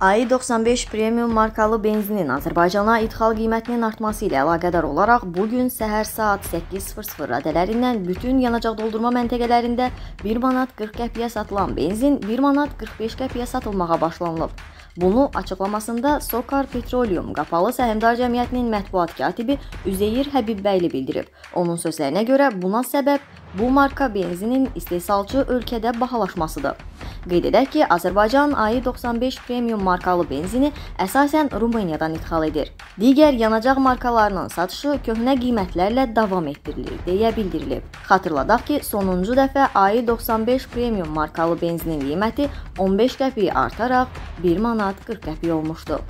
Aİ-95 premium markalı benzinin Azərbaycana idxal qiymətinin artması ilə əlaqədar olaraq bu gün səhər saat 8:00 radələrindən bütün yanacaq doldurma məntəqələrində 1 manat 40 qəpiyə satılan benzin 1 manat 45 qəpiyə satılmağa başlanılıb. Bunu açıqlamasında Sokar Petroleum Qapalı Səhmdar Cəmiyyətinin mətbuat katibi Üzeyir Həbibbəyli bildirib. Onun sözlərinə görə buna səbəb Bu marka benzinin istehsalçı ölkədə bahalaşmasıdır. Qeyd edək ki, Azərbaycan AY95 premium markalı benzini əsasən Rumıniyadan idxal edir. Digər yanacaq markalarının satışı köhnə qiymətlərlə davam etdirilir deyə bildirilib. Xatırladaq ki, sonuncu dəfə AY95 premium markalı benzinin qiyməti 15 qəpik artaraq 1 manat 40 qəpik olmuşdu.